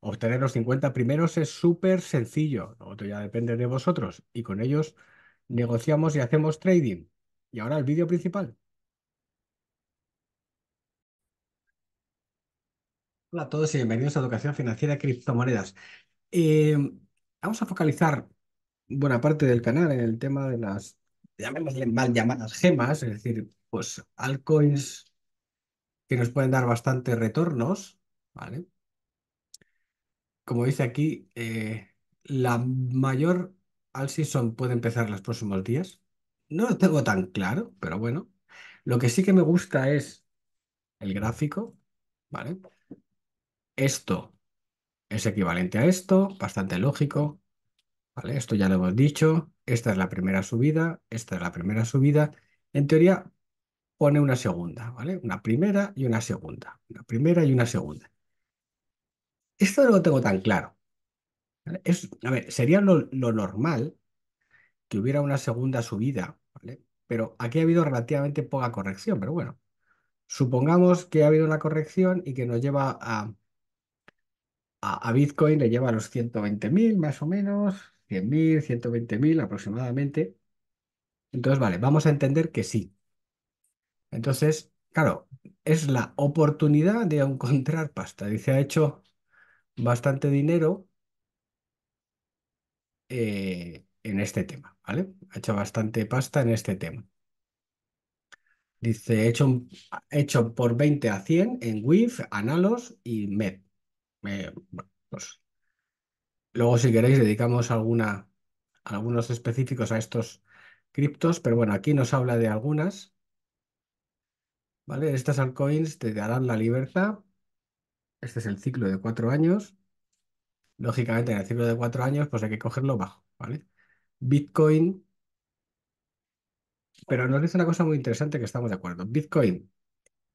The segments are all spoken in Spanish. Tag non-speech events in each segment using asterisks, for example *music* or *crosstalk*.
Obtener los 50 primeros es súper sencillo, otro ya depende de vosotros y con ellos negociamos y hacemos trading. Y ahora el vídeo principal. Hola a todos y bienvenidos a Educación Financiera y Criptomonedas. Eh, vamos a focalizar buena parte del canal en el tema de las, llamémosle mal llamadas gemas, es decir, pues altcoins que nos pueden dar bastantes retornos, ¿vale? como dice aquí, eh, la mayor al season puede empezar los próximos días. No lo tengo tan claro, pero bueno. Lo que sí que me gusta es el gráfico, ¿vale? Esto es equivalente a esto, bastante lógico, ¿vale? Esto ya lo hemos dicho, esta es la primera subida, esta es la primera subida. En teoría pone una segunda, ¿vale? Una primera y una segunda, una primera y una segunda. Esto no lo tengo tan claro. sería lo, normal que hubiera una segunda subida, pero aquí ha habido relativamente poca corrección, pero bueno, supongamos que ha habido una corrección y que nos lleva a, a Bitcoin, le lleva a los 120.000 más o menos, 100.000, 120.000 aproximadamente. Entonces, vale, vamos a entender que sí. Entonces, claro, es la oportunidad de encontrar pasta. Dice, ha hecho bastante dinero eh, en este tema, ¿vale? Ha hecho bastante pasta en este tema. Dice, hecho, hecho por 20 a 100 en WIF, Analos y MED. Eh, pues, luego, si queréis, dedicamos alguna, algunos específicos a estos criptos, pero bueno, aquí nos habla de algunas. ¿Vale? Estas altcoins te darán la libertad este es el ciclo de cuatro años. Lógicamente, en el ciclo de cuatro años, pues hay que cogerlo bajo, ¿vale? Bitcoin. Pero nos dice una cosa muy interesante que estamos de acuerdo. Bitcoin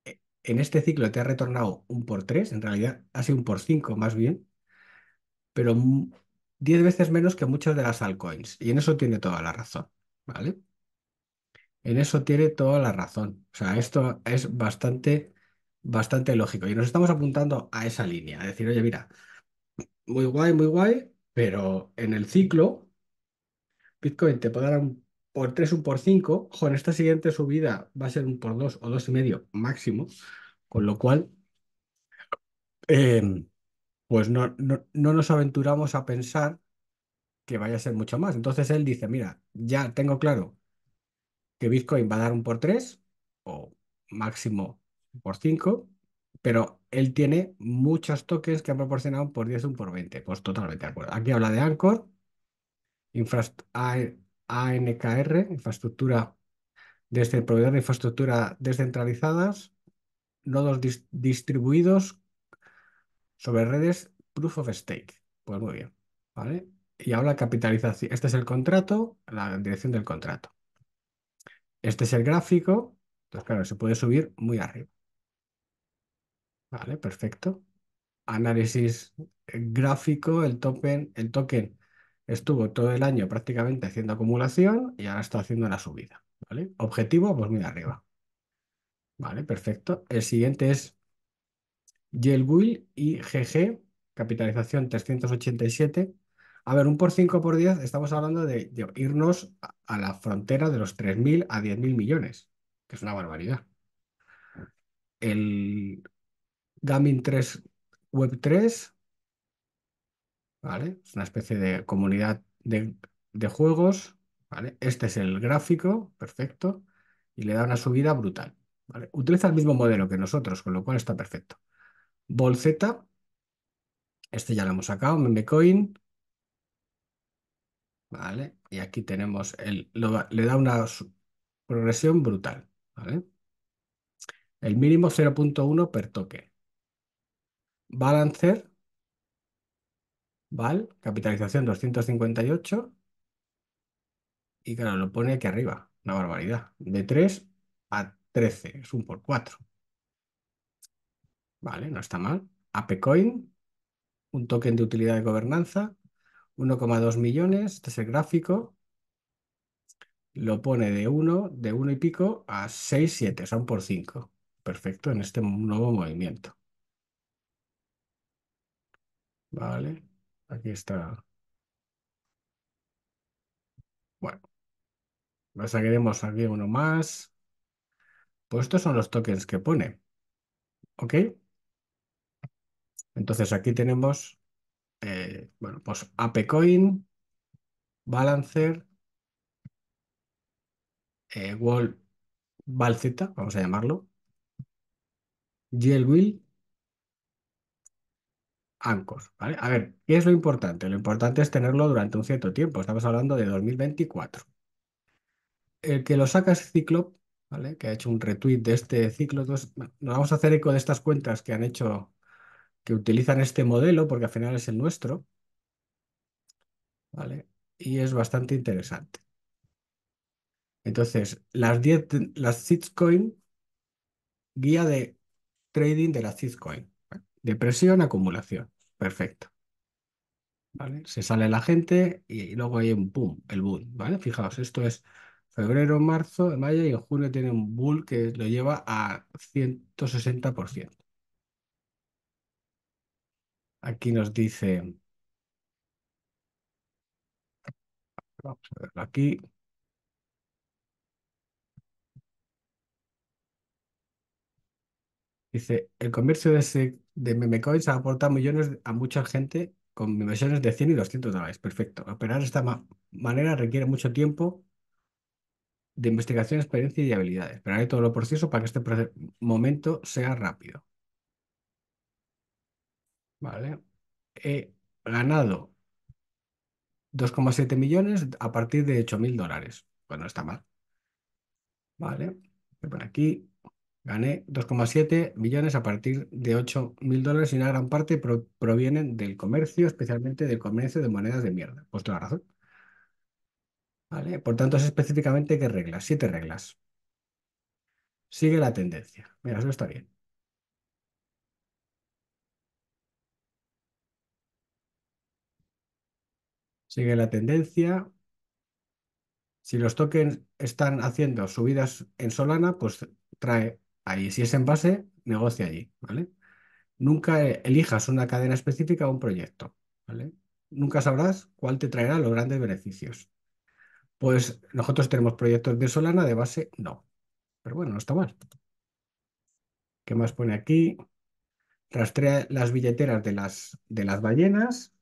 eh, en este ciclo te ha retornado un por tres, en realidad ha sido un por cinco más bien, pero diez veces menos que muchas de las altcoins. Y en eso tiene toda la razón, ¿vale? En eso tiene toda la razón. O sea, esto es bastante bastante lógico. Y nos estamos apuntando a esa línea, a decir, oye, mira, muy guay, muy guay, pero en el ciclo, Bitcoin te dar un por 3, un por 5, con esta siguiente subida va a ser un por 2 o dos y medio máximo, con lo cual, em, pues no nos aventuramos a pensar que vaya a ser mucho más. Entonces él dice, mira, ya tengo claro que Bitcoin va a dar un por 3 o máximo por 5, pero él tiene muchos toques que han proporcionado por 10, un por 20. Pues totalmente de acuerdo. Aquí habla de Anchor, ANKR, e, infraestructura desde el proveedor de infraestructura descentralizadas, nodos distribuidos sobre redes proof of stake. Pues muy bien, ¿vale? Y ahora capitalización. Este es el contrato, la dirección del contrato. Este es el gráfico. Entonces, claro, se puede subir muy arriba. Vale, perfecto. Análisis eh, gráfico, el token, el token estuvo todo el año prácticamente haciendo acumulación y ahora está haciendo la subida. ¿vale? Objetivo, pues mira arriba. Vale, perfecto. El siguiente es Yelbuil y GG, capitalización 387. A ver, un por 5 por 10, estamos hablando de, irnos a, a la frontera de los 3.000 a 10.000 millones, que es una barbaridad. El Gaming 3 Web 3, ¿vale? Es una especie de comunidad de, juegos, ¿vale? Este es el gráfico, perfecto, y le da una subida brutal, ¿vale? Utiliza el mismo modelo que nosotros, con lo cual está perfecto. Bolzeta, este ya lo hemos sacado, Memecoin, ¿vale? Y aquí tenemos, el, le da una progresión brutal, ¿vale? El mínimo 0.1 per toque. Balancer, ¿vale? Capitalización 258. Y claro, lo pone aquí arriba, una barbaridad. De 3 a 13, es un por 4. Vale, no está mal. ApeCoin, un token de utilidad de gobernanza, 1,2 millones, este es el gráfico. Lo pone de 1, de 1 y pico a 6, 7, son por 5. Perfecto, en este nuevo movimiento. Vale, aquí está. Bueno, nos sacaremos aquí uno más. Pues estos son los tokens que pone. ¿Ok? Entonces aquí tenemos, eh, bueno, pues ApeCoin, Balancer, eh, Wall Valzeta, vamos a llamarlo, Yelwill, ANCOS. ¿vale? A ver, ¿qué es lo importante? Lo importante es tenerlo durante un cierto tiempo. Estamos hablando de 2024. El que lo saca es ciclo ¿vale? que ha hecho un retweet de este ciclo. nos vamos a hacer eco de estas cuentas que han hecho, que utilizan este modelo, porque al final es el nuestro. ¿Vale? Y es bastante interesante. Entonces, las 10, las Sitcoin, guía de trading de la Sitcoin, depresión acumulación. Perfecto. ¿Vale? Se sale la gente y luego hay un boom, el boom, ¿vale? Fijaos, esto es febrero, marzo, mayo y en junio tiene un bull que lo lleva a 160%. Aquí nos dice... aquí. Dice, el comercio de, de ha aportado millones a mucha gente con inversiones de 100 y 200 dólares. Perfecto. Operar de esta manera requiere mucho tiempo de investigación, experiencia y habilidades. Pero hay todo lo preciso para que este momento sea rápido. Vale. He ganado 2,7 millones a partir de 8 mil dólares. Bueno, pues está mal. Vale. por aquí. Gané 2,7 millones a partir de 8 mil dólares y una gran parte provienen del comercio, especialmente del comercio de monedas de mierda. Pues toda razón. ¿Vale? Por tanto, es específicamente qué reglas, siete reglas. Sigue la tendencia. Mira, eso está bien. Sigue la tendencia. Si los tokens están haciendo subidas en Solana, pues trae ahí. Si es en base, negocia allí, ¿vale? Nunca elijas una cadena específica o un proyecto, ¿vale? Nunca sabrás cuál te traerá los grandes beneficios. Pues nosotros tenemos proyectos de Solana, de base no. Pero bueno, no está mal. ¿Qué más pone aquí? Rastrea las billeteras de las, de las ballenas.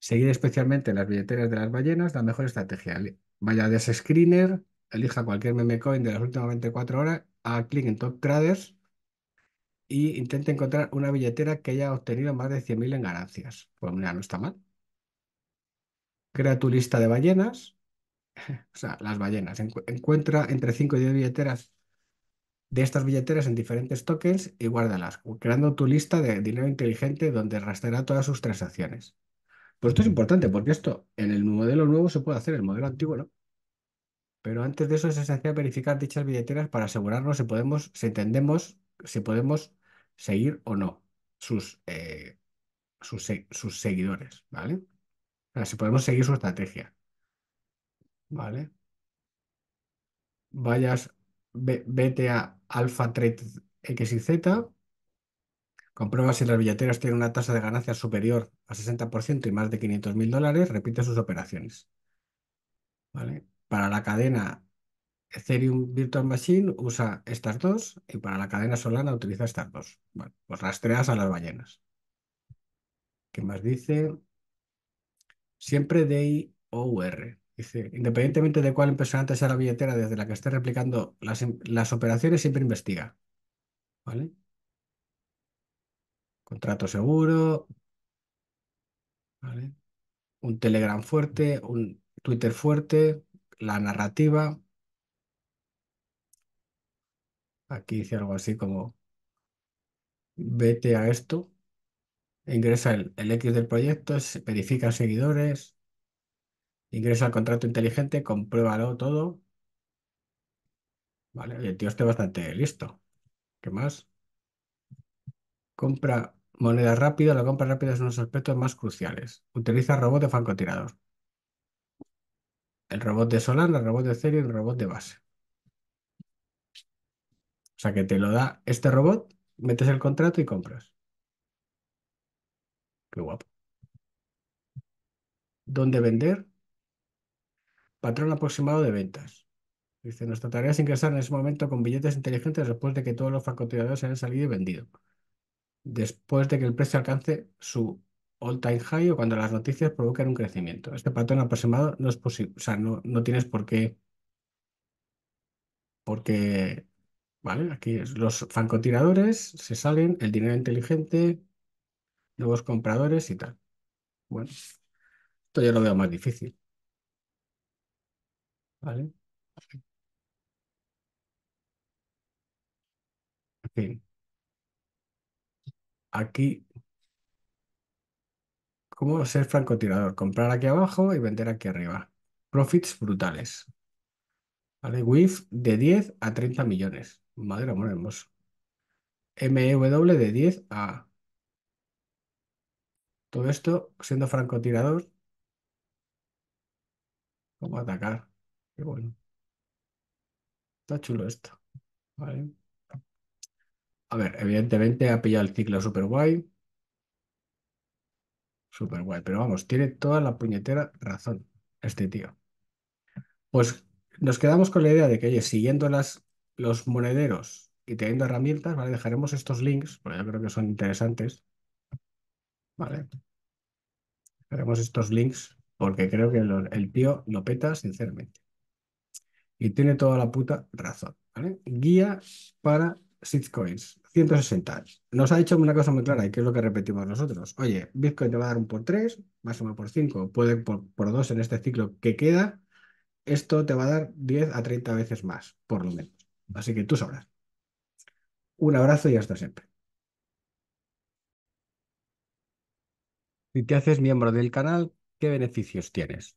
Seguir especialmente las billeteras de las ballenas, la mejor estrategia. Vaya ese screener, elija cualquier memecoin de las últimas 24 horas a clic en Top Traders y intenta encontrar una billetera que haya obtenido más de 100.000 en ganancias. Pues mira, no está mal. Crea tu lista de ballenas, *laughs* o sea, las ballenas. Encuentra entre 5 y 10 billeteras de estas billeteras en diferentes tokens y guárdalas, creando tu lista de dinero inteligente donde rastreará todas sus transacciones. Pues esto es importante porque esto en el modelo nuevo se puede hacer, el modelo antiguo no. Pero antes de eso es esencial verificar dichas billeteras para asegurarnos si podemos, si entendemos, si podemos seguir o no sus, eh, sus, seguidores, ¿vale? O si podemos seguir su estrategia, ¿vale? Vayas, vete a Alpha Trade X Z, comprueba si las billeteras tienen una tasa de ganancia superior a 60% y más de 500.000 dólares, repite sus operaciones, ¿vale? Para la cadena Ethereum Virtual Machine usa estas dos y para la cadena Solana utiliza estas dos. Bueno, pues rastreas a las ballenas. ¿Qué más dice? Siempre DIOR. Dice, independientemente de cuál impresionante sea la billetera desde la que esté replicando las, las operaciones, siempre investiga. ¿Vale? Contrato seguro. ¿Vale? Un Telegram fuerte, un Twitter fuerte, la narrativa. Aquí dice algo así como, vete a esto, ingresa el, X del proyecto, verifica seguidores, ingresa al contrato inteligente, compruébalo todo. Vale, el tío está bastante listo. ¿Qué más? Compra moneda rápida. La compra rápida es uno de los aspectos más cruciales. Utiliza robot de francotirador. El robot de Solana, el robot de y el robot de base. O sea que te lo da este robot, metes el contrato y compras. Qué guapo. ¿Dónde vender? Patrón aproximado de ventas. Dice, nuestra tarea es ingresar en ese momento con billetes inteligentes después de que todos los se hayan salido y vendido. Después de que el precio alcance su all time high o cuando las noticias provocan un crecimiento. Este patrón aproximado no es posible, o sea, no, no tienes por qué, porque, ¿vale? Aquí los francotiradores se salen, el dinero inteligente, nuevos compradores y tal. Bueno, esto ya lo veo más difícil. ¿Vale? En fin. Aquí ¿Cómo ser francotirador, comprar aquí abajo y vender aquí arriba. Profits brutales. ¿Vale? WIF de 10 a 30 millones. Madre amor hermoso. MEW de 10 a... Todo esto siendo francotirador. ¿Cómo atacar? Qué bueno. Está chulo esto. ¿Vale? A ver, evidentemente ha pillado el ciclo super guay. Súper guay. Pero vamos, tiene toda la puñetera razón este tío. Pues nos quedamos con la idea de que, oye, siguiendo las, los monederos y teniendo herramientas, ¿vale? Dejaremos estos links, porque yo creo que son interesantes. ¿Vale? Dejaremos estos links porque creo que el tío lo peta sinceramente. Y tiene toda la puta razón. ¿vale? Guía para Sitcoins, 160. Nos ha dicho una cosa muy clara y que es lo que repetimos nosotros. Oye, Bitcoin te va a dar un por 3, más o menos por 5, puede por, por 2 en este ciclo que queda. Esto te va a dar 10 a 30 veces más, por lo menos. Así que tú sabrás. Un abrazo y hasta siempre. Si te haces miembro del canal, ¿qué beneficios tienes?